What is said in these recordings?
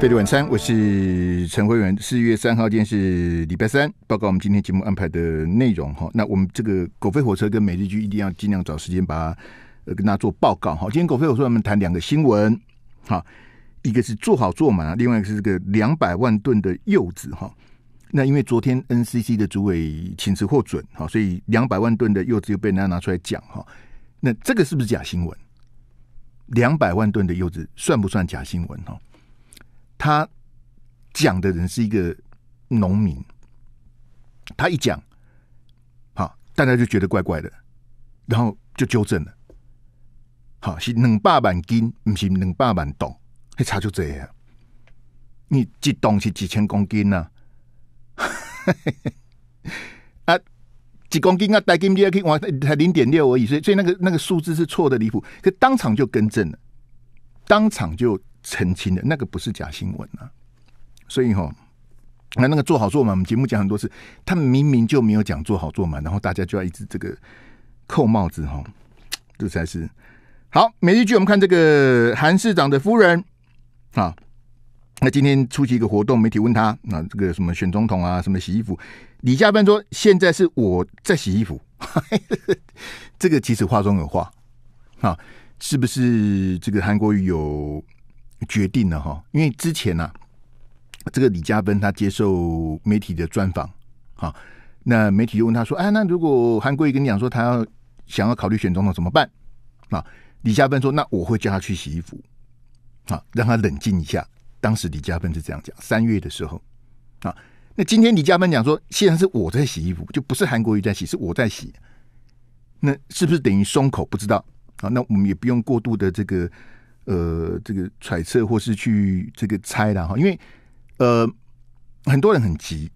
费力晚餐，我是陈慧媛四月三号，今天是礼拜三，报告我们今天节目安排的内容哈。那我们这个狗飞火车跟每日剧一定要尽量找时间把它呃跟大家做报告哈。今天狗飞火车我们谈两个新闻哈，一个是做好做满，另外一个是这个两百万吨的柚子哈。那因为昨天 NCC 的主委请辞获准哈，所以两百万吨的柚子又被人家拿出来讲哈。那这个是不是假新闻？两百万吨的柚子算不算假新闻哈？他讲的人是一个农民，他一讲，好，大家就觉得怪怪的，然后就纠正了。好是两百万斤，不是两百万栋，还查就这样，你一栋是几千公斤呢？啊，几公斤啊？带 金可以哇，才零点六而已，所以所以那个那个数字是错的离谱，可当场就更正了，当场就。澄清的那个不是假新闻啊。所以哈，那那个做好做嘛，我们节目讲很多次，他们明明就没有讲做好做嘛，然后大家就要一直这个扣帽子哈，这才是好。每日剧，我们看这个韩市长的夫人啊，那今天出席一个活动，媒体问他啊，这个什么选总统啊，什么洗衣服，李嘉宾说现在是我在洗衣服，这个其实话中有话啊，是不是这个韩国语有？决定了哈，因为之前呢，这个李嘉芬他接受媒体的专访，哈，那媒体就问他说：“哎，那如果韩国瑜跟你讲说他要想要考虑选总统怎么办？”啊，李嘉芬说：“那我会叫他去洗衣服，啊，让他冷静一下。”当时李嘉芬是这样讲，三月的时候，啊，那今天李嘉芬讲说，现在是我在洗衣服，就不是韩国瑜在洗，是我在洗，那是不是等于松口？不知道啊，那我们也不用过度的这个。呃，这个揣测或是去这个猜的哈，因为呃，很多人很急，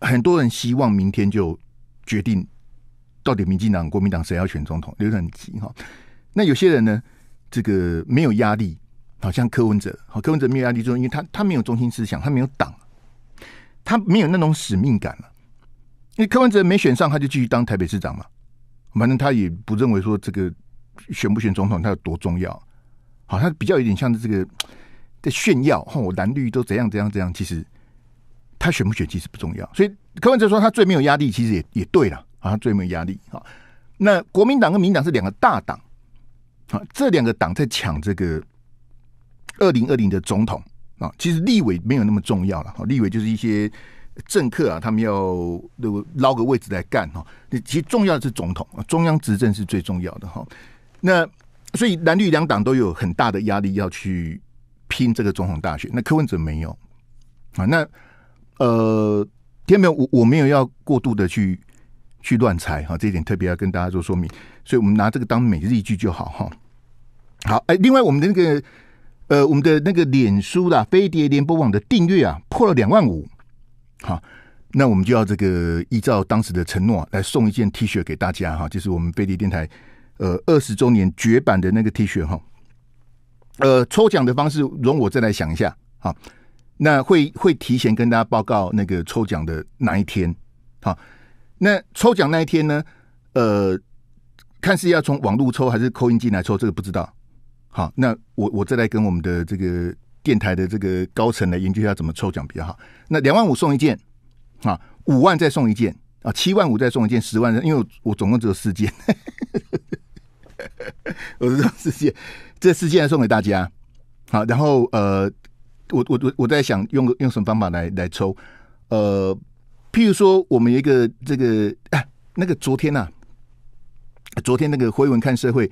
很多人希望明天就决定到底民进党、国民党谁要选总统，有很急哈。那有些人呢，这个没有压力，好像柯文哲，好，柯文哲没有压力，就因为他他没有中心思想，他没有党，他没有那种使命感了。因为柯文哲没选上，他就继续当台北市长嘛，反正他也不认为说这个选不选总统他有多重要。好像比较有点像这个在炫耀，吼，蓝绿都怎样怎样怎样。其实他选不选其实不重要。所以柯文哲说他最没有压力，其实也也对了，啊，最没有压力。啊，那国民党跟民党是两个大党，啊，这两个党在抢这个二零二零的总统啊。其实立委没有那么重要了，立委就是一些政客啊，他们要捞个位置来干哈。其实重要的是总统啊，中央执政是最重要的哈。那所以，蓝绿两党都有很大的压力要去拼这个总统大选。那柯文哲没有啊？那呃，天没有？我我没有要过度的去去乱猜啊，这一点特别要跟大家做说明。所以我们拿这个当每日一句就好哈。好，哎，另外我们的那个呃，我们的那个脸书啦，飞碟联播网的订阅啊，破了两万五。好，那我们就要这个依照当时的承诺来送一件 T 恤给大家哈，就是我们飞碟电台。呃，二十周年绝版的那个 T 恤哈，呃，抽奖的方式，容我再来想一下。好，那会会提前跟大家报告那个抽奖的哪一天。好，那抽奖那一天呢，呃，看是要从网络抽还是扣音机来抽，这个不知道。好，那我我再来跟我们的这个电台的这个高层来研究一下怎么抽奖比较好。那两万五送一件，啊，五万再送一件，啊，七万五再送一件，十万因为，我我总共只有四件。我是这世界，这世界送给大家。好，然后呃，我我我我在想用用什么方法来来抽？呃，譬如说我们有一个这个哎，那个昨天呐，昨天那个《汇文看社会》，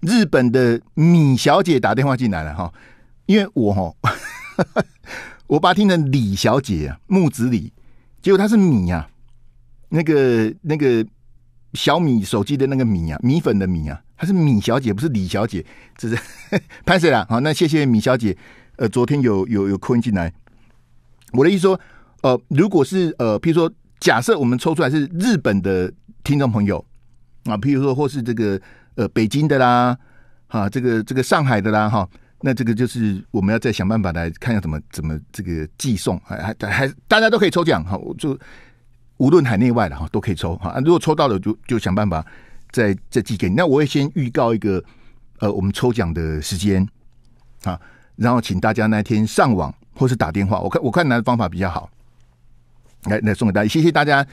日本的米小姐打电话进来了哈，因为我哈，我爸听的李小姐木子李，结果她是米呀，那个那个小米手机的那个米啊，米粉的米啊。她是米小姐，不是李小姐，这是潘 sir 啦？好，那谢谢米小姐。呃，昨天有有有昆进来，我的意思说，呃，如果是呃，譬如说，假设我们抽出来是日本的听众朋友啊，譬如说，或是这个呃，北京的啦，啊，这个这个上海的啦，哈，那这个就是我们要再想办法来看一下怎么怎么这个寄送，还还还大家都可以抽奖哈，就无论海内外的哈都可以抽哈。如果抽到了，就就想办法。再再寄给你，那我会先预告一个，呃，我们抽奖的时间啊，然后请大家那一天上网或是打电话，我看我看哪的方法比较好，来来送给大家，谢谢大家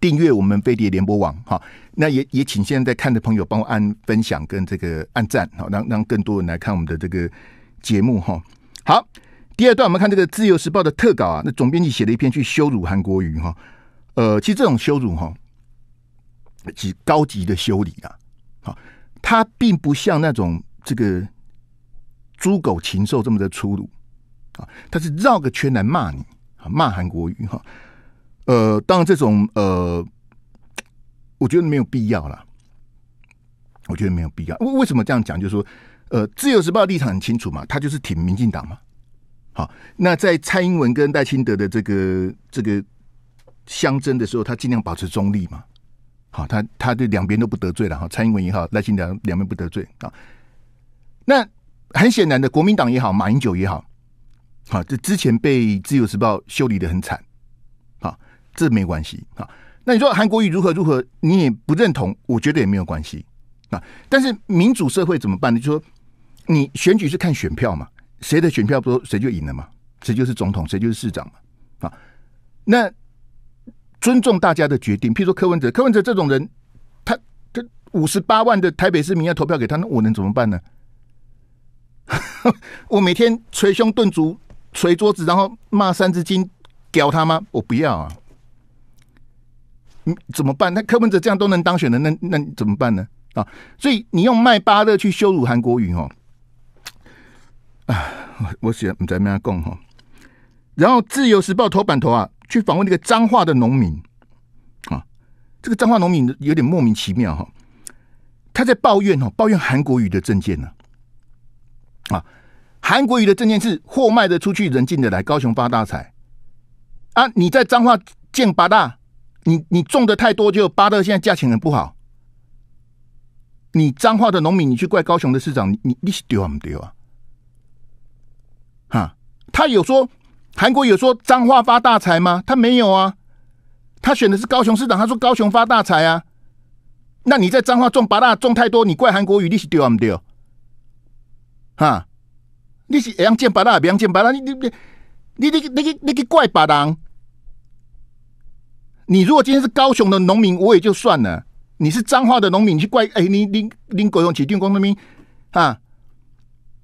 订阅我们飞碟联播网哈，那也也请现在看的朋友帮我按分享跟这个按赞，好让让更多人来看我们的这个节目哈。好，第二段我们看这个《自由时报》的特稿啊，那总编辑写了一篇去羞辱韩国瑜哈，呃，其实这种羞辱哈。是高级的修理啊，好，它并不像那种这个猪狗禽兽这么的粗鲁啊，它是绕个圈来骂你，骂韩国语哈。呃，当然这种呃，我觉得没有必要了。我觉得没有必要。为为什么这样讲？就是说，呃，自由时报立场很清楚嘛，他就是挺民进党嘛。好，那在蔡英文跟戴清德的这个这个相争的时候，他尽量保持中立嘛。好，他他对两边都不得罪了哈，蔡英文也好，赖清德两边不得罪啊。那很显然的，国民党也好，马英九也好，好这之前被自由时报修理的很惨，好这没关系啊。那你说韩国瑜如何如何，你也不认同，我觉得也没有关系啊。但是民主社会怎么办呢？就说你选举是看选票嘛，谁的选票多，谁就赢了嘛，谁就是总统，谁就是市长嘛，啊那。尊重大家的决定，譬如说柯文哲，柯文哲这种人，他他五十八万的台北市民要投票给他，那我能怎么办呢？我每天捶胸顿足、捶桌子，然后骂三字经，屌他吗？我不要啊！怎么办？那柯文哲这样都能当选的，那那怎么办呢？啊！所以你用麦巴勒去羞辱韩国瑜哦！啊，我我喜欢你在那边讲哈。然后《自由时报》头版头啊。去访问那个彰化的农民，啊，这个彰化农民有点莫名其妙哈，他在抱怨哈，抱怨韩国语的证件呢，啊，韩国语的证件是货卖的出去，人进的来，高雄发大财，啊，你在彰化见八大，你你种的太多，就八大现在价钱很不好，你彰化的农民，你去怪高雄的市长，你你是丢啊不丢啊，哈，他有说。韩国有说脏话发大财吗？他没有啊，他选的是高雄市长，他说高雄发大财啊。那你在脏话种八大种太多，你怪韩国语你是丢还不丢？啊，你是杨建八大，杨建八大，你你你你你你你怪八大？你如果今天是高雄的农民，我也就算了。你是脏话的农民，你去怪哎，你你你国勇起军功的兵啊？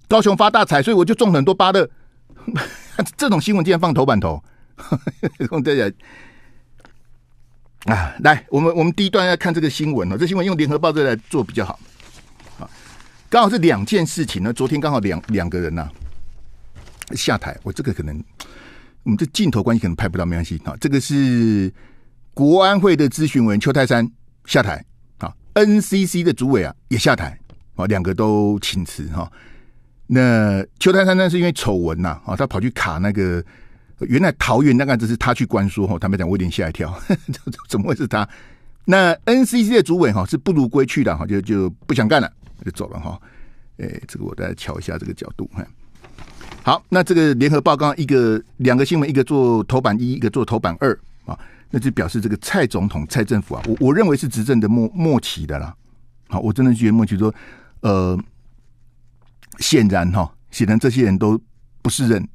高雄发大财，所以我就种很多八的。这种新闻竟然放头版头，这家啊，来，我们我们第一段要看这个新闻哦，这新闻用联合报这来做比较好，刚好是两件事情呢，昨天刚好两两个人呐下台，我这个可能我们这镜头关系可能拍不到，没关系啊，这个是国安会的咨询员邱泰山下台啊，NCC 的主委啊也下台啊，两个都请辞哈。那邱太太呢，是因为丑闻呐，啊，他跑去卡那个原来桃园那个只是他去关说，他们讲我有点吓一跳，怎么会是他那 NCC 的主委哈是不如归去的哈，就就不想干了，就走了哈。哎，这个我再瞧一下这个角度哈。好，那这个联合报刚一个两个新闻，一个做头版一，一个做头版二啊，那就表示这个蔡总统、蔡政府啊，我我认为是执政的末末期的啦。好，我真的觉得末期说呃。显然哈，显然这些人都不是人，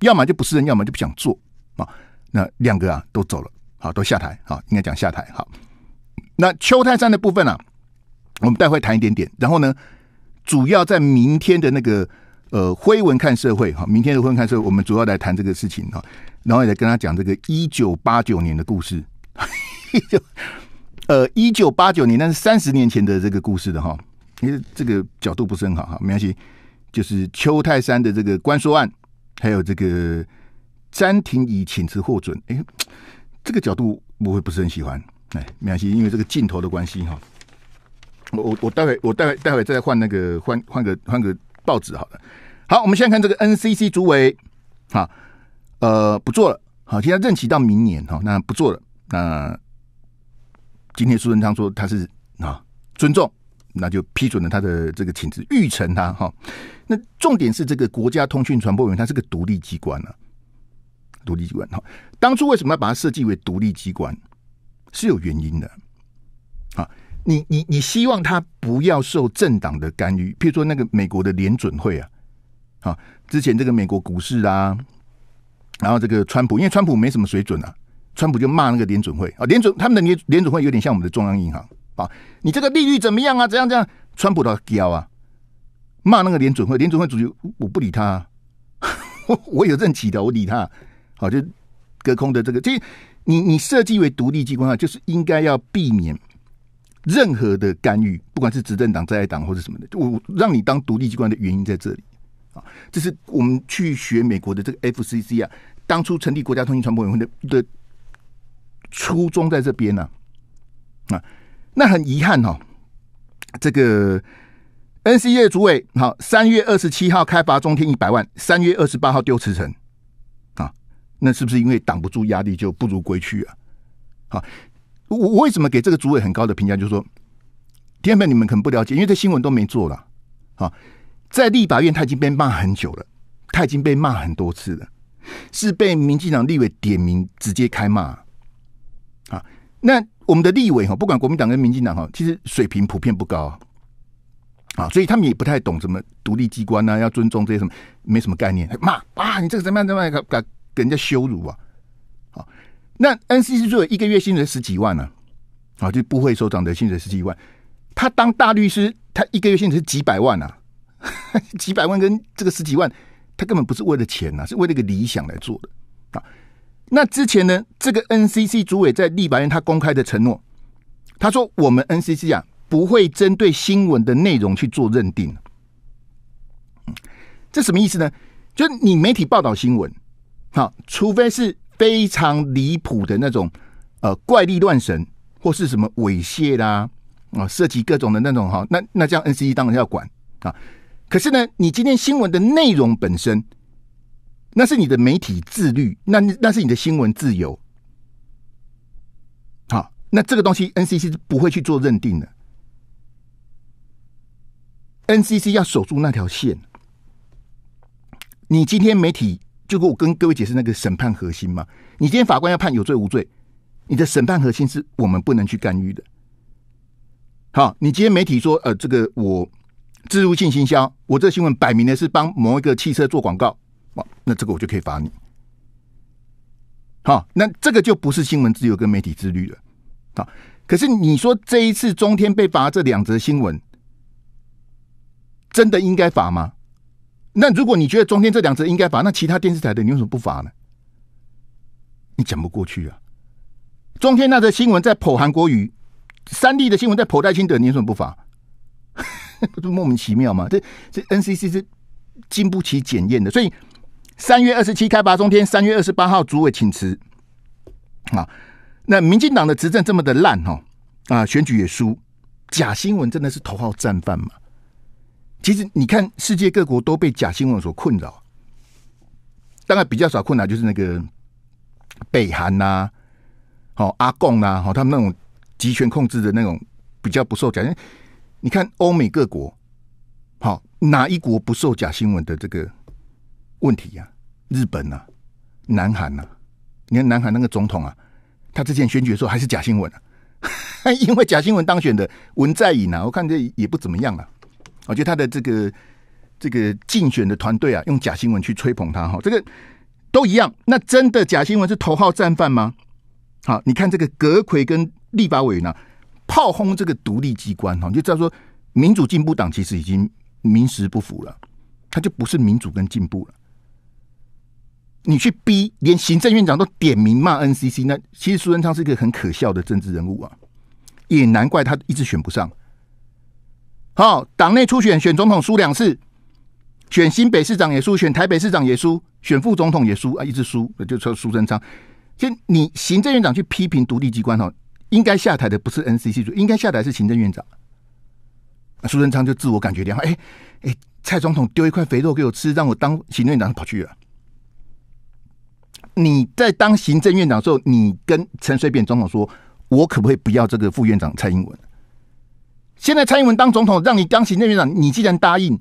要么就不是人，要么就不想做啊。那亮哥啊，都走了，好，都下台好，应该讲下台哈。那邱泰山的部分啊，我们待会谈一点点。然后呢，主要在明天的那个呃《辉文看社会》哈，明天的《辉文看社会》，我们主要来谈这个事情哈，然后也来跟他讲这个一九八九年的故事。就 呃一九八九年，那是三十年前的这个故事的哈，因为这个角度不是很好哈，没关系。就是邱泰山的这个关说案，还有这个詹廷仪请辞获准，哎，这个角度我会不是很喜欢，哎，没关系，因为这个镜头的关系哈。我我我待会我待会待会再换那个换换个换个报纸好了。好，我们现在看这个 NCC 主委，好，呃，不做了。好，现在任期到明年哈，那不做了。那今天苏贞昌说他是啊，尊重。那就批准了他的这个请辞，预成他哈。那重点是这个国家通讯传播委员，它是个独立机关啊，独立机关。哈。当初为什么要把它设计为独立机关，是有原因的。啊，你你你希望他不要受政党的干预，譬如说那个美国的联准会啊，啊，之前这个美国股市啊，然后这个川普，因为川普没什么水准啊，川普就骂那个联准会啊，联准他们的联联准会有点像我们的中央银行。啊，你这个利率怎么样啊？怎样这样，川普都要啊，骂那个联准会，联准会主席，我不理他，啊，我有任期的，我理他。好，就隔空的这个，这你你设计为独立机关啊，就是应该要避免任何的干预，不管是执政党在野党或者什么的。我让你当独立机关的原因在这里啊，这是我们去学美国的这个 FCC 啊，当初成立国家通信传播委员会的初衷在这边呢，啊。那很遗憾哦，这个 N C 业主委好，三月二十七号开罚中天一百万，三月二十八号丢辞呈，啊，那是不是因为挡不住压力就不如归去啊？好，我我为什么给这个主委很高的评价？就是说，天本你们可能不了解，因为这新闻都没做了。啊，在立法院他已经被骂很久了，他已经被骂很多次了，是被民进党立委点名直接开骂，啊，那。我们的立委哈，不管国民党跟民进党哈，其实水平普遍不高啊，所以他们也不太懂什么独立机关呐，要尊重这些什么，没什么概念。骂啊，你这个怎么样怎么样，敢给人家羞辱啊！啊，那 NCC 主一个月薪水十几万呢，啊，就不会收长的薪水十几万，他当大律师，他一个月薪水是几百万啊，几百万跟这个十几万，他根本不是为了钱呐，是为了一个理想来做的啊。那之前呢，这个 NCC 主委在立法院他公开的承诺，他说我们 NCC 啊不会针对新闻的内容去做认定，这什么意思呢？就你媒体报道新闻，好，除非是非常离谱的那种，呃，怪力乱神或是什么猥亵啦，啊，涉及各种的那种哈，那那这样 NCC 当然要管啊。可是呢，你今天新闻的内容本身。那是你的媒体自律，那那是你的新闻自由。好，那这个东西 NCC 是不会去做认定的。NCC 要守住那条线。你今天媒体就我跟各位解释那个审判核心嘛？你今天法官要判有罪无罪？你的审判核心是我们不能去干预的。好，你今天媒体说呃，这个我植入性行销，我这新闻摆明的是帮某一个汽车做广告。那这个我就可以罚你，好，那这个就不是新闻自由跟媒体自律了，好。可是你说这一次中天被罚这两则新闻，真的应该罚吗？那如果你觉得中天这两则应该罚，那其他电视台的你为什么不罚呢？你讲不过去啊！中天那则新闻在剖韩国语，三立的新闻在剖戴清德，你为什么不罚？不是莫名其妙吗？这这 NCC 是经不起检验的，所以。三月二十七开拔中天，三月二十八号主委请辞。啊，那民进党的执政这么的烂哈啊，选举也输，假新闻真的是头号战犯嘛？其实你看，世界各国都被假新闻所困扰，当然比较少困难就是那个北韩呐，好阿贡呐，好他们那种集权控制的那种比较不受假。你看欧美各国，好哪一国不受假新闻的这个？问题呀，日本呐，南韩呐，你看南韩那个总统啊，他之前选举的时候还是假新闻啊，因为假新闻当选的文在寅啊，我看这也不怎么样啊，我觉得他的这个这个竞选的团队啊，用假新闻去吹捧他哈，这个都一样。那真的假新闻是头号战犯吗？好，你看这个阁魁跟立法委员啊，炮轰这个独立机关哈，就叫做民主进步党，其实已经名实不符了，他就不是民主跟进步了。你去逼，连行政院长都点名骂 NCC，那其实苏贞昌是一个很可笑的政治人物啊，也难怪他一直选不上。好，党内初选选总统输两次，选新北市长也输，选台北市长也输，选副总统也输啊，一直输，那就说苏贞昌，就你行政院长去批评独立机关哦，应该下台的不是 NCC，应该下台是行政院长。苏贞昌就自我感觉良好，哎哎，蔡总统丢一块肥肉给我吃，让我当行政院长跑去了。你在当行政院长的时候，你跟陈水扁总统说：“我可不可以不要这个副院长蔡英文？”现在蔡英文当总统，让你当行政院长，你既然答应，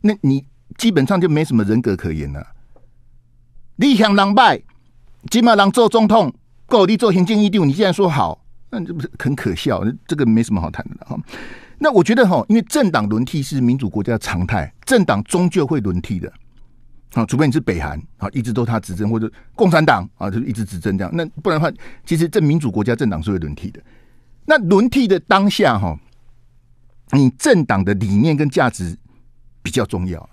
那你基本上就没什么人格可言了。立想狼败，金马当做总统，够你做行政一议定，你既然说好，那这不是很可笑？这个没什么好谈的了。那我觉得哈，因为政党轮替是民主国家常态，政党终究会轮替的。啊，除非你是北韩啊，一直都他执政或者共产党啊，就是一直执政这样。那不然的话，其实这民主国家政党是会轮替的。那轮替的当下哈，你政党的理念跟价值比较重要。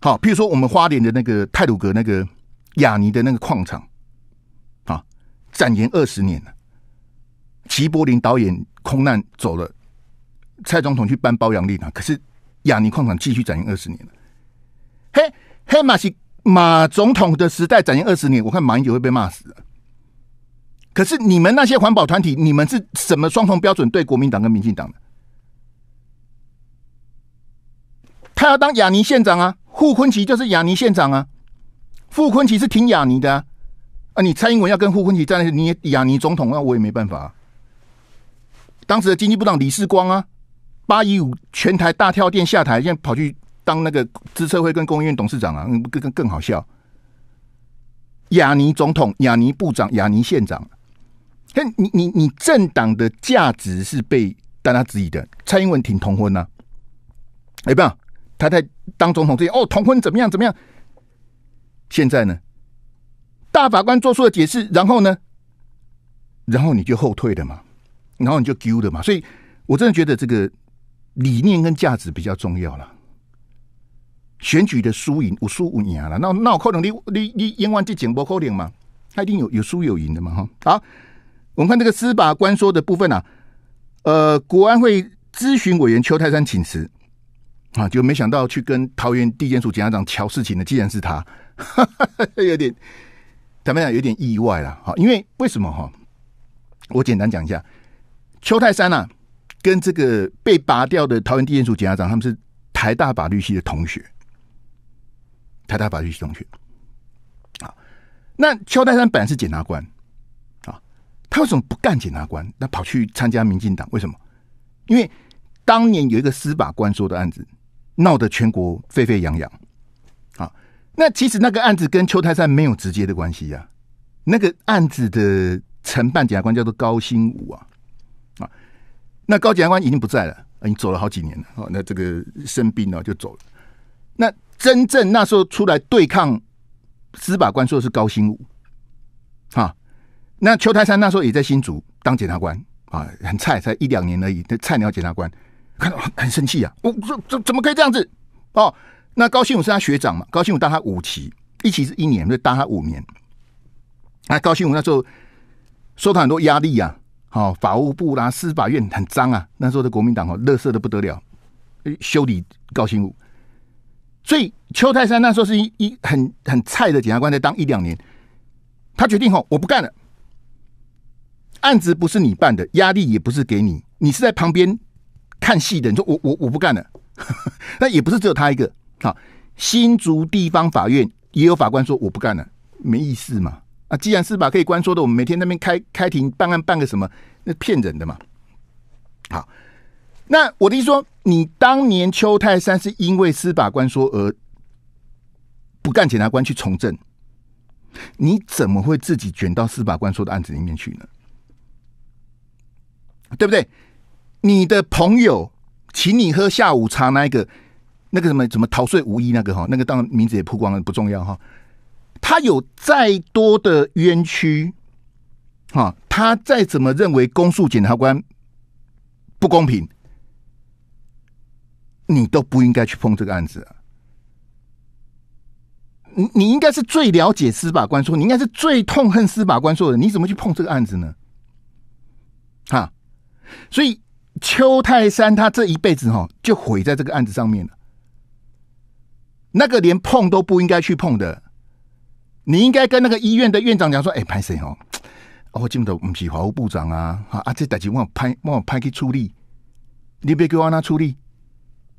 好，比如说我们花莲的那个泰鲁格那个雅尼的那个矿场，啊，展延二十年了。齐柏林导演空难走了，蔡总统去颁包扬令啊，可是雅尼矿场继续展延二十年了。嘿，嘿，马马总统的时代展现二十年，我看马英九会被骂死可是你们那些环保团体，你们是什么双重标准？对国民党跟民进党的？他要当雅尼县长啊，傅坤奇就是雅尼县长啊，傅坤奇是挺雅尼的啊。你蔡英文要跟傅坤奇站，你雅尼总统，那我也没办法。当时的经济部长李世光啊，八一五全台大跳电下台，现在跑去。当那个资策会跟公院董事长啊，更更更好笑。雅尼总统、雅尼部长、雅尼县长，嘿，你你你政党的价值是被大家质疑的。蔡英文挺同婚呐，没办法，他在当总统这前哦同婚怎么样怎么样？现在呢，大法官做出的解释，然后呢，然后你就后退的嘛，然后你就丢的嘛，所以我真的觉得这个理念跟价值比较重要了。选举的输赢有输有赢了，那那可能你你你赢完就捡不可怜嘛？他一定有有输有赢的嘛哈。好，我们看这个司法官说的部分啊，呃，国安会咨询委员邱泰山请辞啊，就没想到去跟桃园地检署检察长乔事情的，既然是他，有点怎么讲？有点意外了哈。因为为什么哈？我简单讲一下，邱泰山呐，跟这个被拔掉的桃园地检署检察长，他们是台大法律系的同学。台大法律系同学啊，那邱泰山本来是检察官啊，他为什么不干检察官？那跑去参加民进党？为什么？因为当年有一个司法官说的案子闹得全国沸沸扬扬啊。那其实那个案子跟邱泰山没有直接的关系呀。那个案子的承办检察官叫做高新武啊啊。那高检察官已经不在了，已经走了好几年了那这个生病了就走了。那真正那时候出来对抗司法官，说的是高新武啊。那邱泰山那时候也在新竹当检察官啊，很菜，才一两年而已，的菜鸟检察官，看到很生气啊，我说怎怎么可以这样子哦？那高新武是他学长嘛？高新武大他五期，一期是一年，就大他五年。啊，高新武那时候受到很多压力啊，好，法务部啦、司法院很脏啊。那时候的国民党哦，乐色的不得了，修理高新武。所以邱泰山那时候是一一很很菜的检察官，在当一两年，他决定吼：“我不干了，案子不是你办的，压力也不是给你，你是在旁边看戏的。”你说：“我我我不干了。”那也不是只有他一个，好，新竹地方法院也有法官说：“我不干了，没意思嘛。”啊，既然是把可以关说的，我们每天那边开开庭办案，办个什么，那骗人的嘛，好。那我的意思说，你当年邱泰山是因为司法官说而不干检察官去从政，你怎么会自己卷到司法官说的案子里面去呢？对不对？你的朋友，请你喝下午茶那一个，那个什么怎么逃税无一那个哈，那个当然名字也曝光了，不重要哈。他有再多的冤屈，哈，他再怎么认为公诉检察官不公平？你都不应该去碰这个案子，你你应该是最了解司法官说，你应该是最痛恨司法官说的，你怎么去碰这个案子呢？哈，所以邱泰山他这一辈子哈就毁在这个案子上面了。那个连碰都不应该去碰的，你应该跟那个医院的院长讲说：“哎，潘 Sir 哦，我今都不是法务部长啊，啊这代志我派我派去处理，你别给我他处理。”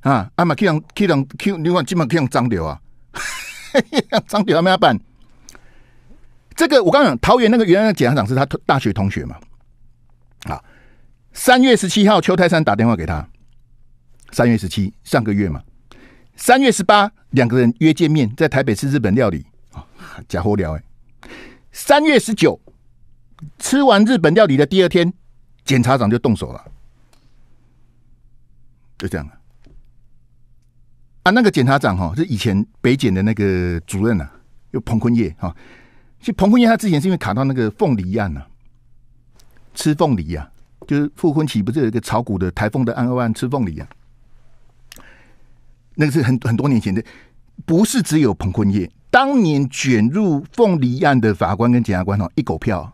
啊！阿嘛去龙去龙去，你讲基本去龙脏掉啊？脏掉还咩办？这个我刚讲桃园那个原来的检察长是他大学同学嘛？啊，三月十七号邱泰山打电话给他，三月十七上个月嘛。三月十八两个人约见面，在台北吃日本料理啊，假货聊哎。三月十九吃完日本料理的第二天，检察长就动手了，就这样了。那个检察长哈，是以前北检的那个主任呐，就彭坤业哈。其实彭坤业他之前是因为卡到那个凤梨案呐，吃凤梨呀，就是傅昆萁不是有一个炒股的台风的案案吃凤梨呀？那个是很很多年前的，不是只有彭坤业，当年卷入凤梨案的法官跟检察官哈，一狗票，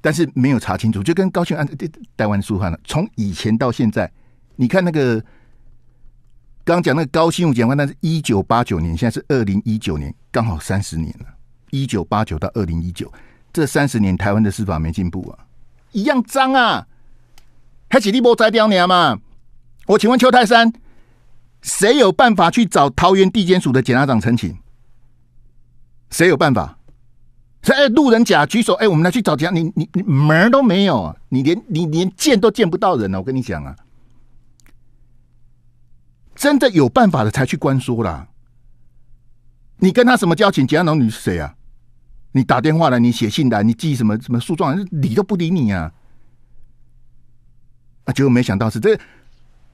但是没有查清楚，就跟高庆安台湾书案了。从以前到现在，你看那个。刚讲那个高薪五减官，那是一九八九年，现在是二零一九年，刚好三十年了。一九八九到二零一九这三十年，台湾的司法没进步啊，一样脏啊，还起立波摘掉你啊嘛！我请问邱泰山，谁有办法去找桃园地检署的检察长陈情？谁有办法？哎，路人甲举手，哎，我们来去找他，你你你门都没有，啊！你连你连见都见不到人了，我跟你讲啊。真的有办法的才去关说啦。你跟他什么交情？蒋良女是谁啊？你打电话来，你写信来，你寄什么什么诉状，理都不理你啊！啊，结果没想到是这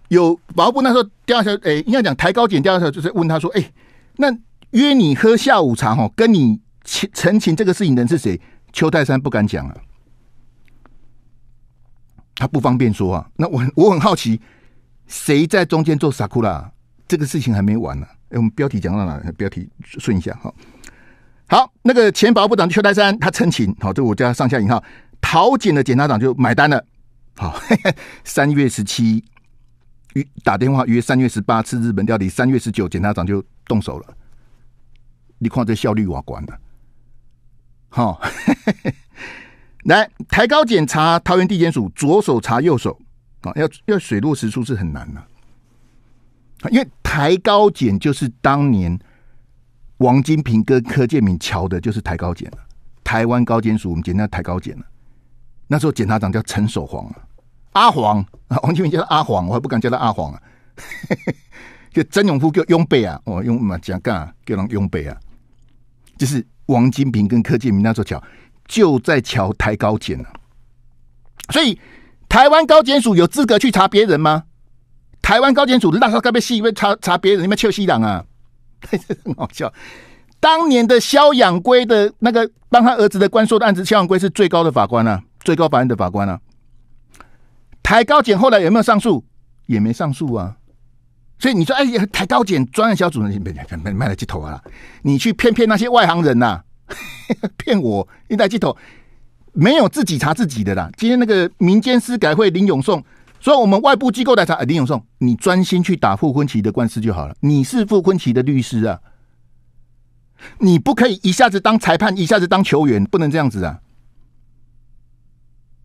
有毛部那时候调调，哎，应该讲抬高检调的时候，就是问他说，哎，那约你喝下午茶哈，跟你陈陈情这个事情人是谁？邱泰山不敢讲啊，他不方便说啊。那我我很好奇。谁在中间做傻哭啦？这个事情还没完呢。哎，我们标题讲到哪？标题顺一下，哈。好，那个前保部长邱泰山他澄清，好，这我他上下引号。桃检的检察长就买单了，好，三月十七约打电话约三月十八次日本料理，三月十九检察长就动手了。你看这效率瓦管的，好，来抬高检查桃园地检署左手查右手。啊，要要水落石出是很难的，因为抬高检就是当年王金平跟柯建明桥的，就是抬高检了。台湾高检署我们简称抬高检了。那时候检察长叫陈守煌，阿黄啊，王金平叫他阿黄，我还不敢叫他阿黄啊。就曾永夫叫拥北啊，我用马甲干叫人拥北啊，就是王金平跟柯建明那座桥就在桥抬高检了，所以。台湾高检署有资格去查别人吗？台湾高检署那时候在被西边查查别人，你们有去西朗啊？真 是好笑。当年的肖养圭的那个帮他儿子的官说的案子，肖养圭是最高的法官啊，最高法院的法官啊。台高检后来有没有上诉？也没上诉啊。所以你说，哎，台高检专案小组，没没没卖了鸡头啊？你去骗骗那些外行人呐？骗我？你卖鸡头？没有自己查自己的啦。今天那个民间私改会林永颂说：“我们外部机构来查。”林永颂，你专心去打傅昆奇的官司就好了。你是傅昆奇的律师啊，你不可以一下子当裁判，一下子当球员，不能这样子啊！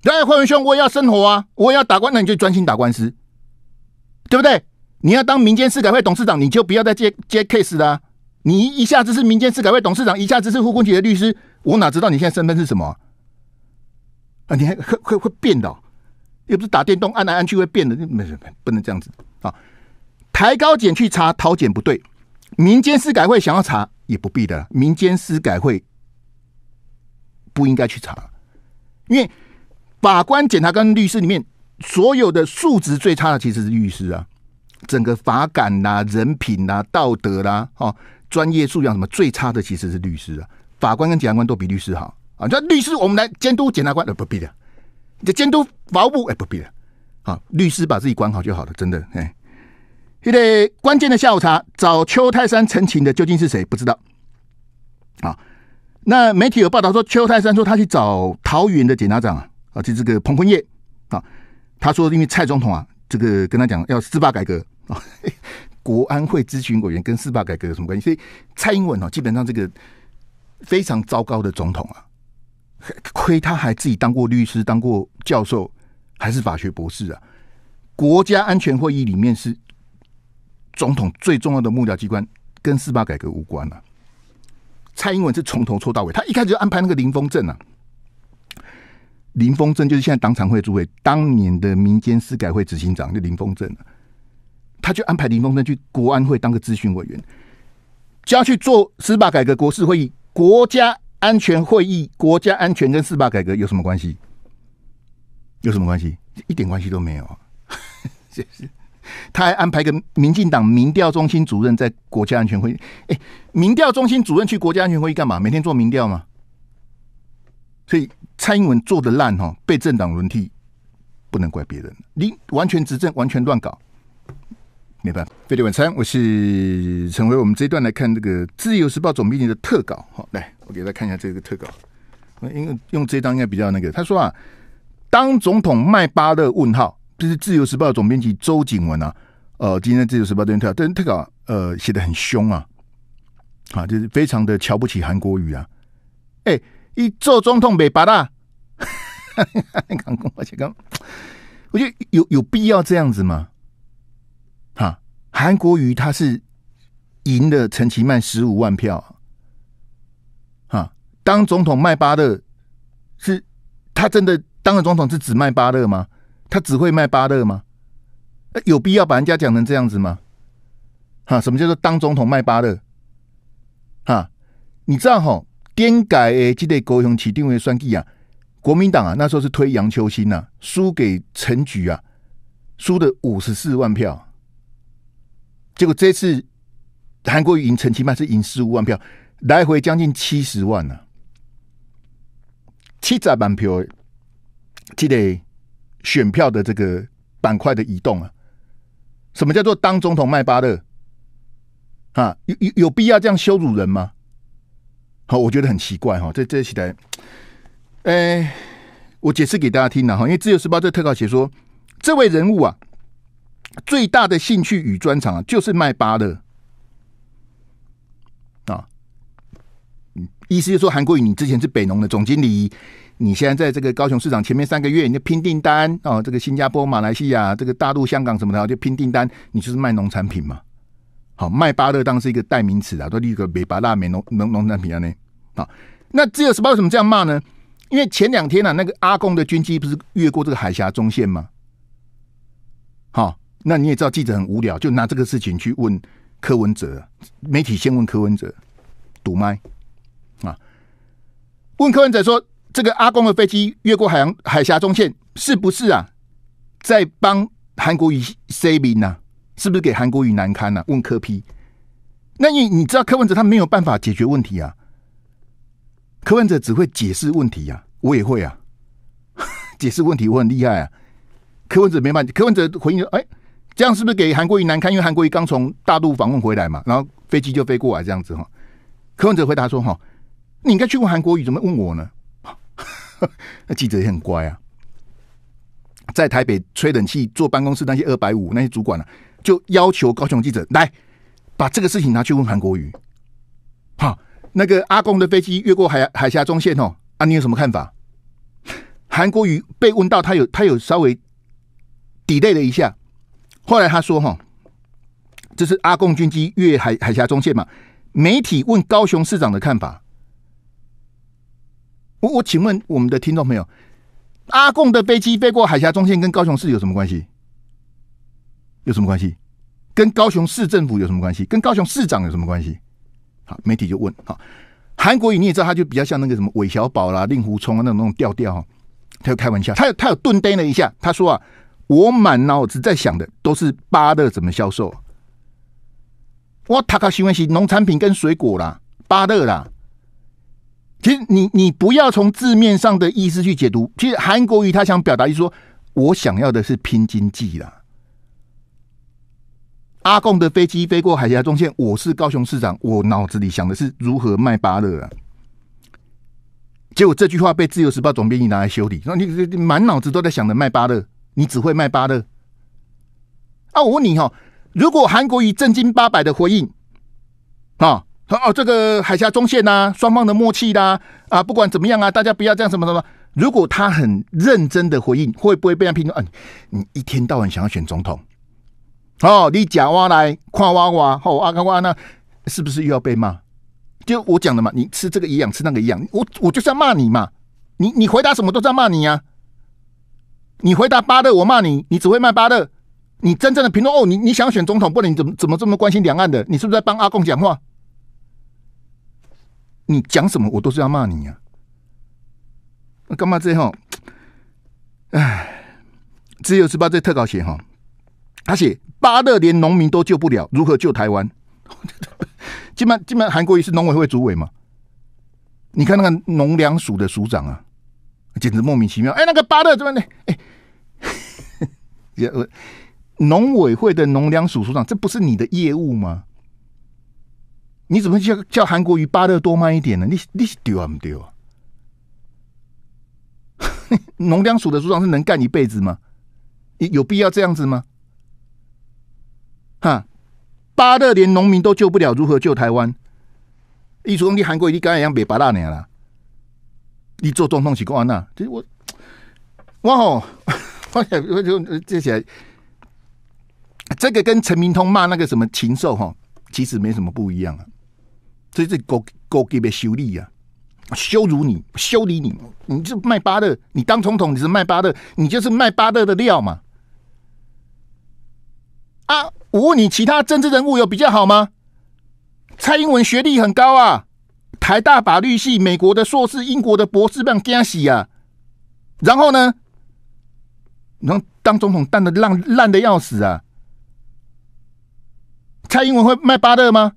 哎，坤文兄，我也要生活啊，我也要打官司，那你就专心打官司，对不对？你要当民间私改会董事长，你就不要再接接 case 了。你一下子是民间私改会董事长，一下子是傅昆奇的律师，我哪知道你现在身份是什么？啊，你还会会会变的，又不是打电动，按来按去会变的，没事，不能这样子啊！抬高检去查，逃检不对。民间司改会想要查也不必的，民间司改会不应该去查，因为法官、检察官、律师里面，所有的素质最差的其实是律师啊！整个法感啦、人品啦、道德啦、哦、专业素养什么最差的其实是律师啊！法官跟检察官都比律师好。啊，那律师，我们来监督检察官，呃，不必的。这监督法务，哎，不必的。好，律师把自己管好就好了，真的。哎，因为关键的下午茶，找邱泰山陈情的究竟是谁，不知道。啊，那媒体有报道说，邱泰山说他去找桃园的检察长啊，啊，就这个彭坤业啊。他说，因为蔡总统啊，这个跟他讲要司法改革啊，国安会咨询委员跟司法改革有什么关系？所以蔡英文哦，基本上这个非常糟糕的总统啊。亏他还自己当过律师，当过教授，还是法学博士啊！国家安全会议里面是总统最重要的幕僚机关，跟司法改革无关了。蔡英文是从头错到尾，他一开始就安排那个林峰镇啊，林峰镇就是现在党常会主委，当年的民间司改会执行长就林峰镇啊、他就安排林峰镇去国安会当个咨询委员，就要去做司法改革国事会议国家。安全会议，国家安全跟司法改革有什么关系？有什么关系？一点关系都没有。这 是他还安排个民进党民调中心主任在国家安全会议。哎，民调中心主任去国家安全会议干嘛？每天做民调吗？所以蔡英文做的烂哈，被政党轮替，不能怪别人。你完全执政，完全乱搞。没办法，贝晚餐，我是陈辉。我们这一段来看这个《自由时报》总编辑的特稿。好，来，我给大家看一下这个特稿。因为用这张应该比较那个。他说啊，当总统麦巴的问号，就是《自由时报》总编辑周景文啊。呃，今天《自由时报》这篇特稿，特稿，呃，写的很凶啊，啊，就是非常的瞧不起韩国语啊。哎，一做总统被刚了，韩 刚，我觉得有有必要这样子吗？韩国瑜他是赢了陈其曼十五万票啊！当总统卖巴勒是？他真的当了总统是只卖巴勒吗？他只会卖巴勒吗？有必要把人家讲成这样子吗？哈？什么叫做当总统卖巴勒？哈？你知道吼，颠改即得高雄起定位算计啊！国民党啊，那时候是推杨秋兴呐，输给陈菊啊，输的五十四万票。结果这次，韩国赢陈其迈是赢十五万票，来回将近七十万呐，七十万票，记得选票的这个板块的移动啊？什么叫做当总统卖巴勒？啊，有有有必要这样羞辱人吗？好，我觉得很奇怪哈。这这起来，哎，我解释给大家听了哈，因为《自由时报》在特稿写说，这位人物啊。最大的兴趣与专长就是卖巴乐啊，意思就说韩国语。你之前是北农的总经理，你现在在这个高雄市场前面三个月，你就拼订单哦。这个新加坡、马来西亚、这个大陆、香港什么的，就拼订单。你就是卖农产品嘛？好，卖巴乐当是一个代名词啊，都立个美巴腊美农农农产品啊，内那只有十八，为什么这样骂呢？因为前两天呢，那个阿公的军机不是越过这个海峡中线吗？那你也知道记者很无聊，就拿这个事情去问柯文哲。媒体先问柯文哲，堵麦啊？问柯文哲说：“这个阿光的飞机越过海洋海峡中线，是不是啊？在帮韩国语 n g 呐？是不是给韩国语难堪呐？”问柯批。那你你知道柯文哲他没有办法解决问题啊，柯文哲只会解释问题啊。我也会啊，解释问题我很厉害啊。柯文哲没办法，柯文哲回应说：“哎。”这样是不是给韩国瑜难堪？因为韩国瑜刚从大陆访问回来嘛，然后飞机就飞过来这样子哈。柯文哲回答说：“哈，你应该去问韩国瑜，怎么问我呢？” 那记者也很乖啊，在台北吹冷气，坐办公室那些二百五，那些主管呢，就要求高雄记者来把这个事情拿去问韩国瑜。好，那个阿公的飞机越过海海峡中线哦，啊，你有什么看法？韩国瑜被问到，他有他有稍微 delay 了一下。后来他说：“哈，这是阿贡军机越海海峡中线嘛？媒体问高雄市长的看法。我我请问我们的听众朋友，阿贡的飞机飞过海峡中线跟高雄市有什么关系？有什么关系？跟高雄市政府有什么关系？跟高雄市长有什么关系？好，媒体就问。哈。韩国语你也知道，他就比较像那个什么韦小宝啦、令狐冲那种那种调调。哈，他就开玩笑，他有他有顿呆了一下，他说啊。”我满脑子在想的都是巴勒怎么销售。我他卡新闻是农产品跟水果啦，巴勒啦。其实你你不要从字面上的意思去解读。其实韩国语他想表达就是说我想要的是拼经济啦。阿贡的飞机飞过海峡中线，我是高雄市长，我脑子里想的是如何卖巴勒。结果这句话被自由时报总编辑拿来修理，说你满脑子都在想着卖巴勒。你只会卖巴的啊！我问你哈，如果韩国以正经八百的回应啊，哦，这个海峡中线呐，双方的默契啦，啊，不管怎么样啊，大家不要这样什么什么。如果他很认真的回应，会不会被人批评？啊，你一天到晚想要选总统哦，你假话来夸哇哇，哦，阿夸哇那是不是又要被骂？就我讲的嘛，你吃这个一样，吃那个一样，我我就是要骂你嘛，你你回答什么都在骂你呀。你回答巴勒，我骂你。你只会骂巴勒。你真正的评论哦，你你想选总统，不然你怎么怎么这么关心两岸的？你是不是在帮阿贡讲话？你讲什么，我都是要骂你呀。那干嘛这样？哎，只有十八这特稿写哈，他写巴勒连农民都救不了，如何救台湾？基本基本韩国也是农委会主委嘛？你看那个农粮署的署长啊，简直莫名其妙。哎，那个巴勒怎么呢？哎。也农委会的农粮署署长，这不是你的业务吗？你怎么叫叫韩国瑜巴勒多慢一点呢？你你是丢啊不丢啊？农粮署的署长是能干一辈子吗？你有必要这样子吗？哈，巴勒连农民都救不了，如何救台湾？一说你韩国已经跟安阳北八大年了，你做总统起干嘛呢？这我，哇！我且就接下来，这个跟陈明通骂那个什么禽兽哈，其实没什么不一样啊。这是狗狗给别修理呀，羞辱你，修理你，你就卖巴勒，你当总统你是卖巴勒，你就是卖巴勒的料嘛。啊，我问你，其他政治人物有比较好吗？蔡英文学历很高啊，台大法律系，美国的硕士，英国的博士，棒加西啊。然后呢？然当总统淡的烂烂的要死啊！蔡英文会卖巴勒吗？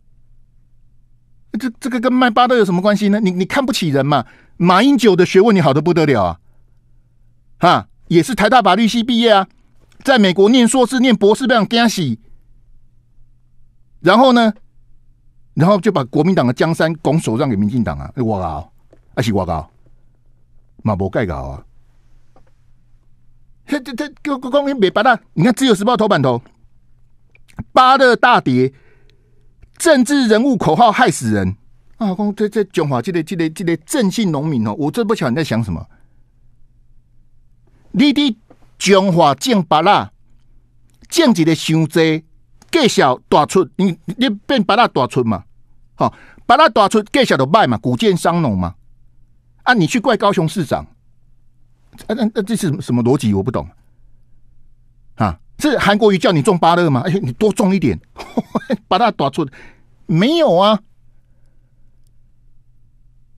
这这个跟卖巴勒有什么关系呢？你你看不起人嘛？马英九的学问你好的不得了啊！哈，也是台大法律系毕业啊，在美国念硕士、念博士被样干死。然后呢，然后就把国民党的江山拱手让给民进党啊！我搞，还是我搞，马博盖搞啊！这这这，公公别白那！你看《自由时报》头版头，巴勒大跌，政治人物口号害死人。啊！公，这这讲话，这个这个这个振兴农民哦！我真不晓得你在想什么。你的讲话正白啦，政治的收济，介绍大出，你你变白那大出嘛？好，白那大出介绍都卖嘛？古建商农嘛？啊，你去怪高雄市长？那那这是什么逻辑？我不懂啊！是韩国瑜叫你中八乐吗？哎，你多中一点，把他打出。没有啊，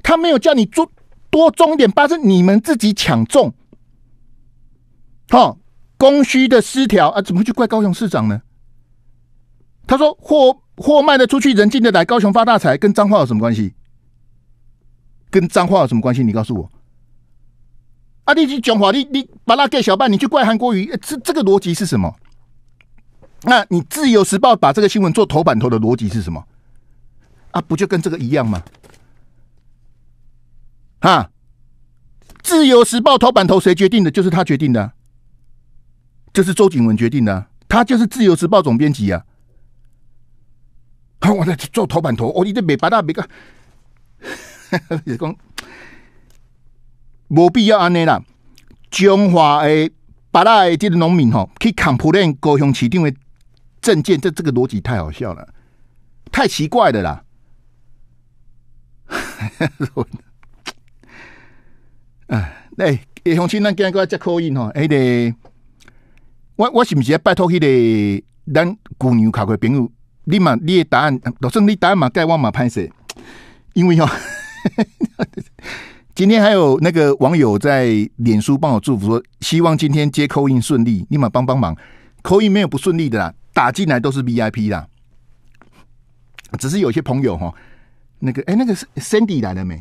他没有叫你中多中一点，八是你们自己抢中。哈，供需的失调啊，怎么会怪高雄市长呢？他说：货货卖得出去，人进得来，高雄发大财，跟脏话有什么关系？跟脏话有什么关系？你告诉我。啊！你去讲话，你你把它给小半，你去怪韩国瑜，这这个逻辑是什么？那你自由时报把这个新闻做头版头的逻辑是什么？啊，不就跟这个一样吗？啊，自由时报头版头谁决定的？就是他决定的，就是周景文决定的，他就是自由时报总编辑啊！啊，我在做头版头，哦，你这美白大别个，也讲。无必要安尼啦，中华诶巴拉诶即个农民吼，去抗普联高雄市长诶证件，这这个逻辑太好笑了，太奇怪的啦。哎，诶，红星，咱今个则可以吼，迄个，我我是毋是要拜托迄个咱旧牛卡过朋友？你嘛，你答案就算你答案嘛改我嘛歹势，因为吼。今天还有那个网友在脸书帮我祝福，说希望今天接口音顺利，立马帮帮忙。口音没有不顺利的啦，打进来都是 VIP 啦。只是有些朋友哈，那个哎，那个 Cindy 来了没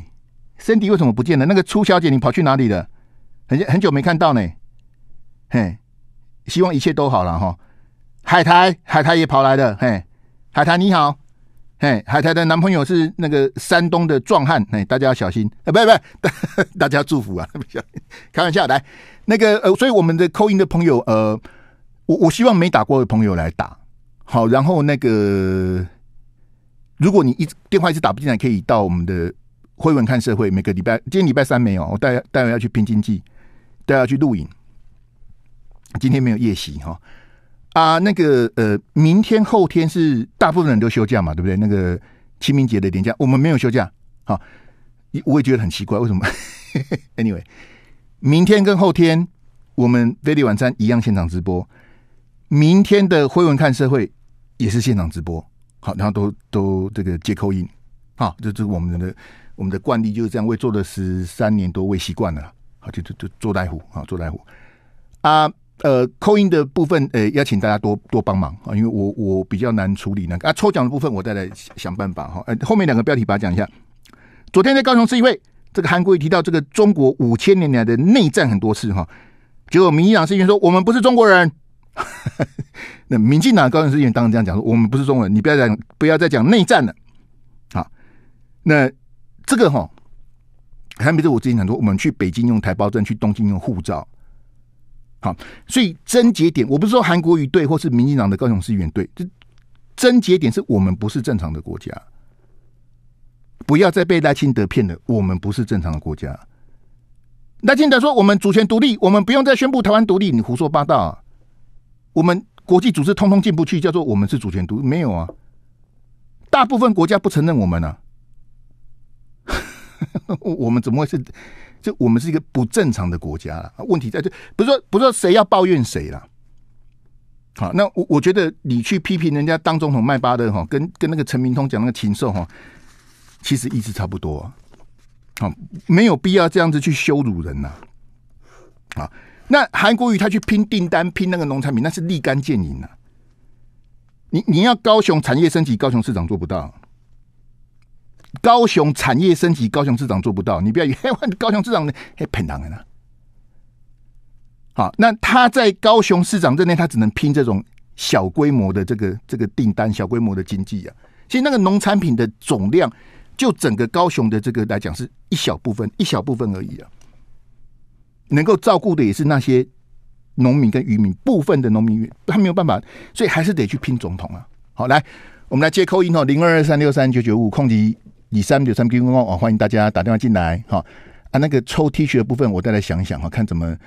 ？Cindy 为什么不见了？那个初小姐你跑去哪里了？很很久没看到呢。嘿，希望一切都好了哈。海苔，海苔也跑来了。嘿，海苔你好。哎，海苔的男朋友是那个山东的壮汉，哎，大家要小心啊！不不，大 大家祝福啊，开玩笑，来那个呃，所以我们的扣音的朋友，呃，我我希望没打过的朋友来打好，然后那个如果你一电话一直打不进来，可以到我们的《辉文看社会》每个礼拜，今天礼拜三没有，我待待会要去拼经济，会要去录影，今天没有夜袭哈。啊，那个呃，明天后天是大部分人都休假嘛，对不对？那个清明节的年假，我们没有休假。好，我也觉得很奇怪，为什么？Anyway，明天跟后天我们 v i l y 晚餐一样现场直播，明天的辉文看社会也是现场直播。好，然后都都这个接口音，好，这就是我们人的我们的惯例就是这样，为做了十三年多，为习惯了，好，就就就做大夫啊，做大夫啊。呃，扣音的部分，呃，要请大家多多帮忙啊，因为我我比较难处理那个啊。抽奖的部分，我再来想办法哈。呃，后面两个标题，把它讲一下。昨天在高雄，市议会，这个韩国瑜提到这个中国五千年来，的内战很多次哈。结果民进党是议员说，我们不是中国人。那民进党高雄市议员当然这样讲说，我们不是中国人，你不要再讲，不要再讲内战了。好，那这个哈，还没说我之前讲说，我们去北京用台胞证，去东京用护照。好，所以争节点，我不是说韩国瑜对，或是民进党的高雄市议员对，这争节点是我们不是正常的国家，不要再被赖清德骗了。我们不是正常的国家，赖清德说我们主权独立，我们不用再宣布台湾独立，你胡说八道啊！我们国际组织通通进不去，叫做我们是主权独，没有啊！大部分国家不承认我们啊，我们怎么会是？我们是一个不正常的国家了，问题在这，不是说不是说谁要抱怨谁了。好，那我我觉得你去批评人家当总统麦巴的哈，跟跟那个陈明通讲那个禽兽哈，其实意思差不多。好，没有必要这样子去羞辱人呐。啊，那韩国瑜他去拼订单，拼那个农产品，那是立竿见影呐。你你要高雄产业升级，高雄市长做不到。高雄产业升级，高雄市长做不到。你不要以为高雄市长嘿喷糖的呢。好，那他在高雄市长这内，他只能拼这种小规模的这个这个订单，小规模的经济啊。其实那个农产品的总量，就整个高雄的这个来讲，是一小部分，一小部分而已啊。能够照顾的也是那些农民跟渔民，部分的农民他没有办法，所以还是得去拼总统啊。好，来，我们来接扣音哦，零二二三六三九九五空集。李三九三军工网，欢迎大家打电话进来哈啊！那个抽 T 恤的部分，我再来想想哈，看怎么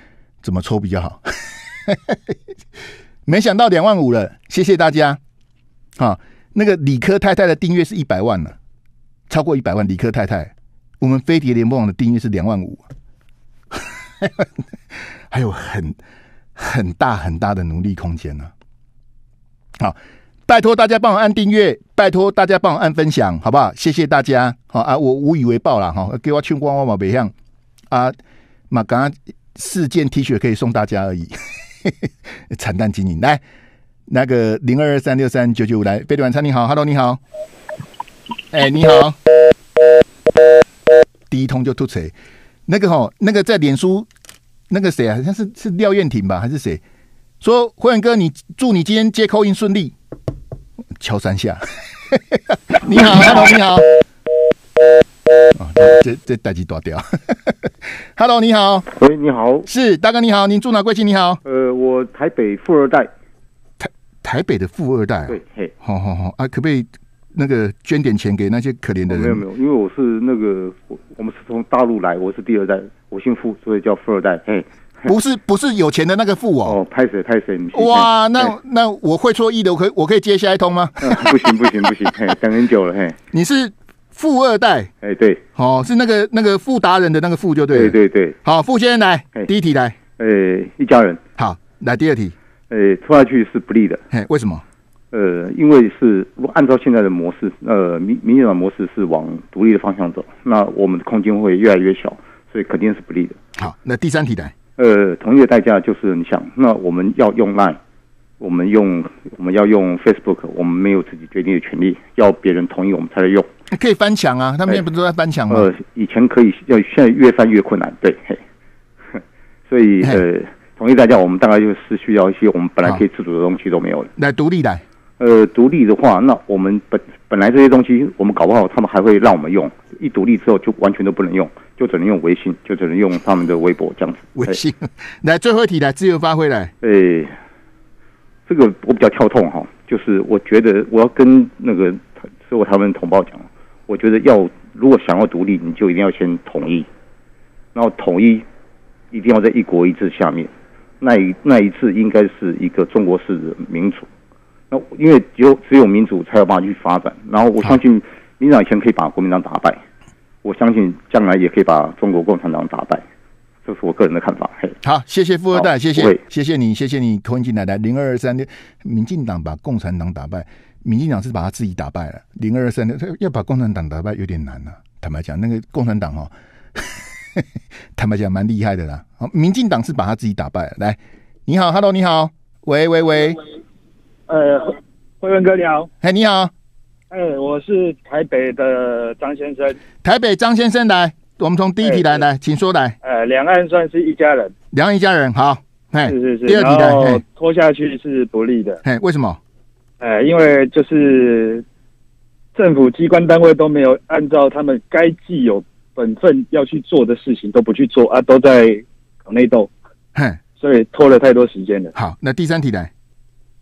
怎么抽比较好。没想到两万五了，谢谢大家啊！那个理科太太的订阅是一百万了，超过一百万，理科太太，我们飞碟联盟网的订阅是两万五，还 有还有很很大很大的努力空间呢。好。拜托大家帮我按订阅，拜托大家帮我按分享，好不好？谢谢大家。好啊，我无以为报了哈，给我春光万嘛，杯一样啊。嘛，刚刚四件 T 恤可以送大家而已，惨淡经营。来，那个零二二三六三九九五来，飞晚餐你好，Hello 你好，哎你好，第一通就吐锤。那个吼，那个在脸书那个谁啊，好像是是廖燕婷吧，还是谁说？辉远哥，你祝你今天接口音顺利。敲三下，你好 h e 你好，啊，这这代机断掉，Hello，你好，喂，你好，是大哥，你好，您住哪贵姓？你好，呃，我台北富二代，台台北的富二代，对，嘿，好好好，啊，可不可以那个捐点钱给那些可怜的人？没有没有，因为我是那个，我我们是从大陆来，我是第二代，我姓富，所以叫富二代，嘿。不是不是有钱的那个富哦。哦，拍谁太神奇哇！那那我会错意的，我可我可以接下一通吗？不行不行不行，等很久了嘿。你是富二代哎对，好是那个那个富达人的那个富就对对对。好，傅先生来第一题来，哎一家人好来第二题，哎拖下去是不利的嘿，为什么？呃，因为是按照现在的模式，呃民民主党模式是往独立的方向走，那我们的空间会越来越小，所以肯定是不利的。好，那第三题来。呃，同意的代价就是你想，那我们要用 Line，我们用我们要用 Facebook，我们没有自己决定的权利，要别人同意我们才能用。可以翻墙啊，他们现在不都在翻墙吗？呃，以前可以，要现在越翻越困难，对。所以呃，同意代价，我们大概就是需要一些我们本来可以自主的东西都没有了，来独立来。呃，独立的话，那我们本本来这些东西，我们搞不好他们还会让我们用。一独立之后，就完全都不能用，就只能用微信，就只能用他们的微博这样子。微信，来最后一题来，自由发挥来。哎，这个我比较跳痛哈，就是我觉得我要跟那个是我他们同胞讲，我觉得要如果想要独立，你就一定要先统一，然后统一一定要在一国一制下面，那一那一次应该是一个中国式的民主。那因为只有只有民主才有办法去发展，然后我相信民党以前可以把国民党打败，我相信将来也可以把中国共产党打败，这是我个人的看法。嘿，好，谢谢富二代，谢谢，谢谢你，谢谢你，欢迎进来的零二二三的民进党把共产党打败，民进党是把他自己打败了。零二二三的要把共产党打败有点难啊，坦白讲，那个共产党哦，坦白讲蛮厉害的啦。好，民进党是把他自己打败了。来，你好，Hello，你好，喂喂喂。呃，慧文哥你好，哎你好，哎我是台北的张先生，台北张先生来，我们从第一题来来，请说来，呃两岸算是一家人，两岸一家人好，哎是是是，第二题来，拖下去是不利的，哎为什么？哎因为就是政府机关单位都没有按照他们该既有本分要去做的事情都不去做啊，都在搞内斗，哼，所以拖了太多时间了。好，那第三题来。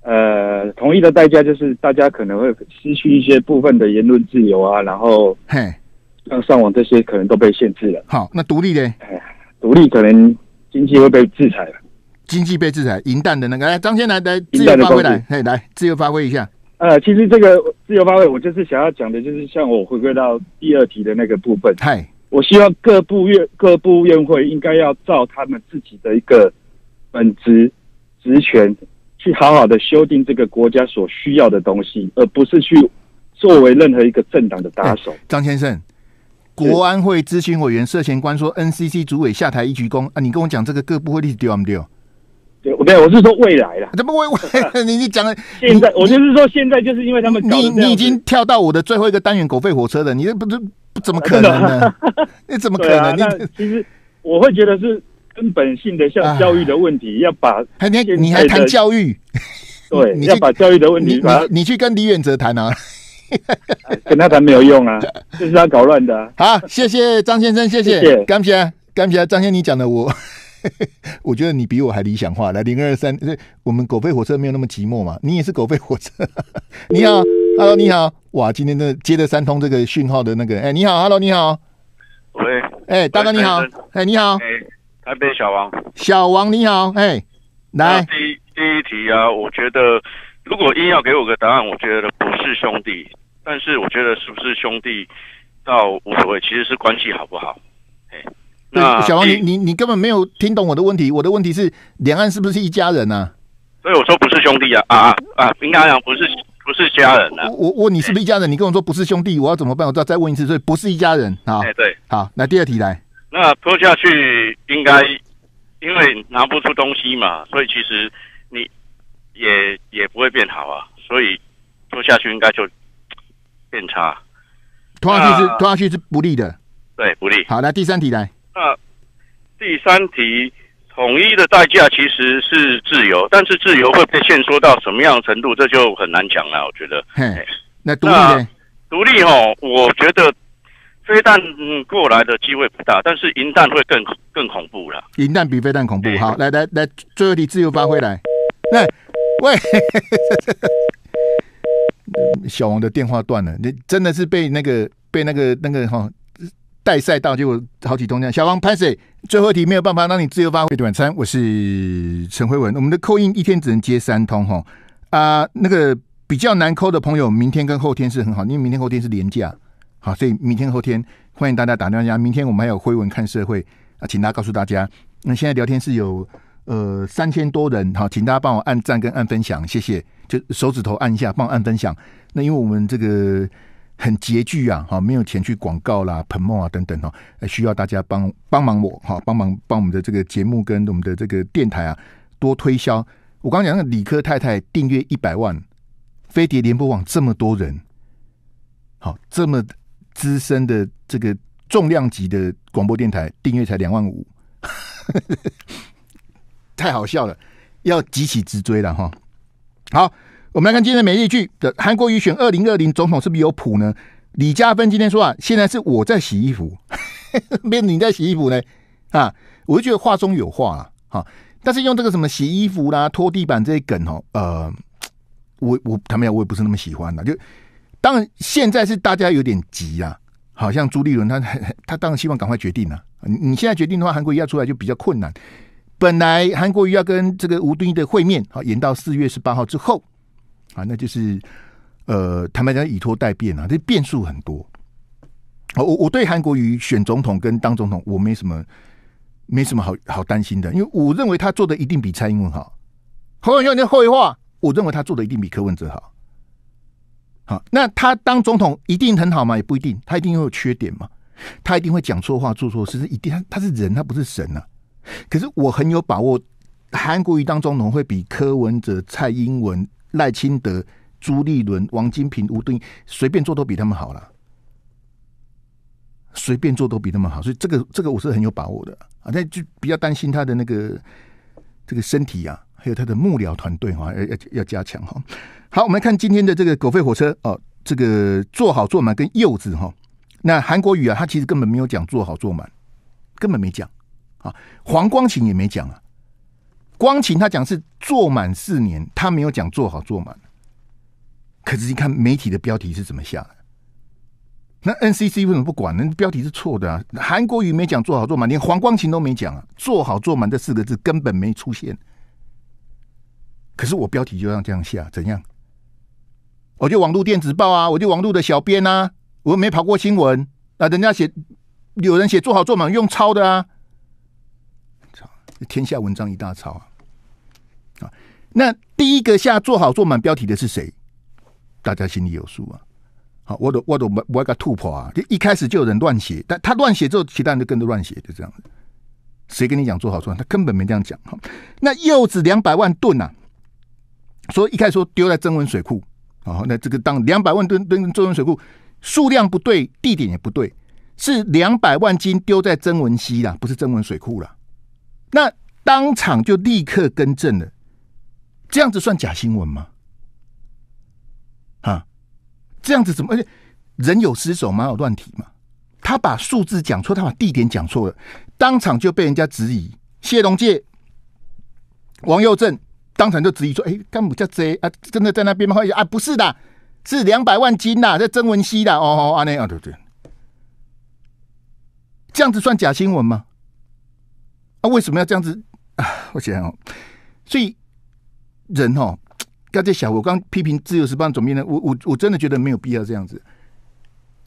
呃，同意的代价就是大家可能会失去一些部分的言论自由啊，然后，嘿，像上网这些可能都被限制了。好，那独立呢？哎独立可能经济会被制裁了。经济被制裁，银弹的那个，来张先来来自由发挥来，嘿，来自由发挥一下。呃，其实这个自由发挥，我就是想要讲的，就是像我回归到第二题的那个部分。嗨，我希望各部院各部院会应该要照他们自己的一个本职职权。去好好的修订这个国家所需要的东西，而不是去作为任何一个政党的打手。张先生，国安会咨询委员涉嫌官说，NCC 主委下台一鞠躬啊！你跟我讲这个各部会立场丢不对？对，没有，我是说未来了。怎么会？你你讲的现在，我就是说现在就是因为他们你你已经跳到我的最后一个单元狗吠火车了，你这不是不怎么可能呢？那怎么可能？呢？其实我会觉得是。根本性的像教育的问题，要把还你你还谈教育，对，你要把教育的问题，你你去跟李远哲谈啊，跟他谈没有用啊，这是他搞乱的。好，谢谢张先生，谢谢甘皮甘皮啊，张先生，你讲的我我觉得你比我还理想化。来零二三，我们狗吠火车没有那么寂寞嘛，你也是狗吠火车。你好，Hello，你好，哇，今天的接着三通这个讯号的那个，哎，你好，Hello，你好，喂，哎，大哥你好，哎，你好。那边小王，小王你好，哎，来，第第一题啊，我觉得如果硬要给我个答案，我觉得不是兄弟，但是我觉得是不是兄弟倒无所谓，其实是关系好不好，哎，那小王，你你你根本没有听懂我的问题，我的问题是两岸是不是一家人呢？所以我说不是兄弟啊，啊啊，兵家阳不是不是家人啊，我问你是不是一家人，你跟我说不是兄弟，我要怎么办？我就要再问一次，所以不是一家人啊，哎对，好，那第二题来。那拖下去应该，因为拿不出东西嘛，所以其实你也也不会变好啊。所以拖下去应该就变差。拖下去是拖下去是不利的。对，不利。好，那第三题来。那第三题，统一的代价其实是自由，但是自由会被限缩到什么样的程度，这就很难讲了。我觉得。嘿，那独立独立哦，我觉得。飞弹过来的机会不大，但是银弹会更更恐怖了。银弹比飞弹恐怖。好，来来来，最后题自由发挥来。那喂，小王的电话断了，你真的是被那个被那个那个哈带赛道，结果好几通这样。小王潘水，最后题没有办法让你自由发挥。晚餐，我是陈慧文。我们的扣印一天只能接三通哈啊，那个比较难扣的朋友，明天跟后天是很好，因为明天后天是廉假。好，所以明天后天欢迎大家打电话。明天我们还有《灰文看社会》啊，请大家告诉大家。那现在聊天是有呃三千多人，好，请大家帮我按赞跟按分享，谢谢。就手指头按一下，帮我按分享。那因为我们这个很拮据啊，哈，没有钱去广告啦、喷墨啊等等哦，需要大家帮帮忙我，哈，帮忙帮我们的这个节目跟我们的这个电台啊多推销。我刚讲那李科太太订阅一百万，飞碟联播网这么多人，好，这么。资深的这个重量级的广播电台订阅才两万五，太好笑了，要急起直追了哈。好，我们来看今天的每日剧的韩国语选二零二零总统是不是有谱呢？李嘉芬今天说啊，现在是我在洗衣服，变 你在洗衣服呢啊，我就觉得话中有话啊，哈。但是用这个什么洗衣服啦、拖地板这些梗哦，呃，我我他们讲我也不是那么喜欢的，就。当然，现在是大家有点急啊，好像朱立伦他 他当然希望赶快决定啊。你你现在决定的话，韩国瑜要出来就比较困难。本来韩国瑜要跟这个吴敦义的会面，好延到四月十八号之后，啊，那就是呃，坦白讲，以拖待变啊，这变数很多。我我对韩国瑜选总统跟当总统，我没什么没什么好好担心的，因为我认为他做的一定比蔡英文好。侯永笑，你废话，我认为他做的一定比柯文哲好。好，那他当总统一定很好嘛？也不一定，他一定会有缺点嘛，他一定会讲错话、做错事，是一定。他他是人，他不是神呐。可是我很有把握，韩国瑜当总统会比柯文哲、蔡英文、赖清德、朱立伦、王金平、吴敦随便做都比他们好了，随便做都比他们好。所以这个这个我是很有把握的啊。那就比较担心他的那个这个身体呀。还有他的幕僚团队哈，要要要加强哈。好，我们看今天的这个狗吠火车哦，这个坐好坐满跟柚子哈。那韩国瑜啊，他其实根本没有讲坐好坐满，根本没讲啊。黄光琴也没讲啊，光琴他讲是坐满四年，他没有讲坐好坐满。可是你看媒体的标题是怎么下的？那 NCC 为什么不管呢？标题是错的啊。韩国瑜没讲坐好坐满，连黄光琴都没讲啊，坐好坐满这四个字根本没出现。可是我标题就让这样下怎样？我就网络电子报啊，我就网络的小编啊，我没跑过新闻啊。人家写有人写做好做满用抄的啊，抄天下文章一大抄啊。啊，那第一个下做好做满标题的是谁？大家心里有数啊。好，我都我都我我个突破啊！就一开始就有人乱写，但他乱写之后其他人就跟着乱写，就这样子。谁跟你讲做好做满？他根本没这样讲。那柚子两百万吨呐？说一开始说丢在增温水库啊，那这个当两百万吨吨增温水库数量不对，地点也不对，是两百万斤丢在增温溪啦，不是增温水库了。那当场就立刻更正了，这样子算假新闻吗？啊，这样子怎么而且人有失手，马有乱蹄嘛？他把数字讲错，他把地点讲错了，当场就被人家质疑。谢龙介、王佑正。当场就质疑说：“哎，干部叫 J 啊？真的在那边吗？啊，不是的，是两百万金呐，在曾文熙的哦，阿内啊，对对，这样子算假新闻吗？啊，为什么要这样子啊？我想哦，所以人哦，刚才小我刚批评自由时报总编的，我我我真的觉得没有必要这样子，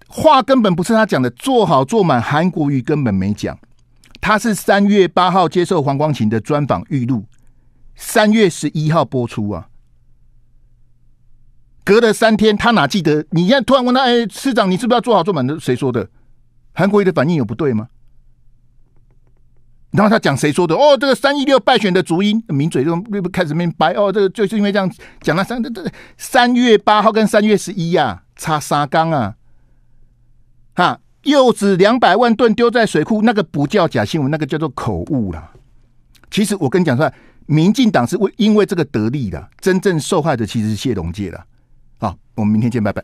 话根本不是他讲的，做好做满韩国瑜根本没讲，他是三月八号接受黄光琴的专访预录。”三月十一号播出啊，隔了三天，他哪记得？你现在突然问他，哎，市长，你是不是要做好做满的？谁说的？韩国瑜的反应有不对吗？然后他讲谁说的？哦，这个三一六败选的主因，抿嘴就开始明白。哦，这个就是因为这样讲了三这这三月八号跟三月十一呀，差三缸啊。哈，柚子两百万吨丢在水库，那个不叫假新闻，那个叫做口误啦。其实我跟你讲出来。民进党是为因为这个得利的，真正受害的其实是谢龙介的。好，我们明天见，拜拜。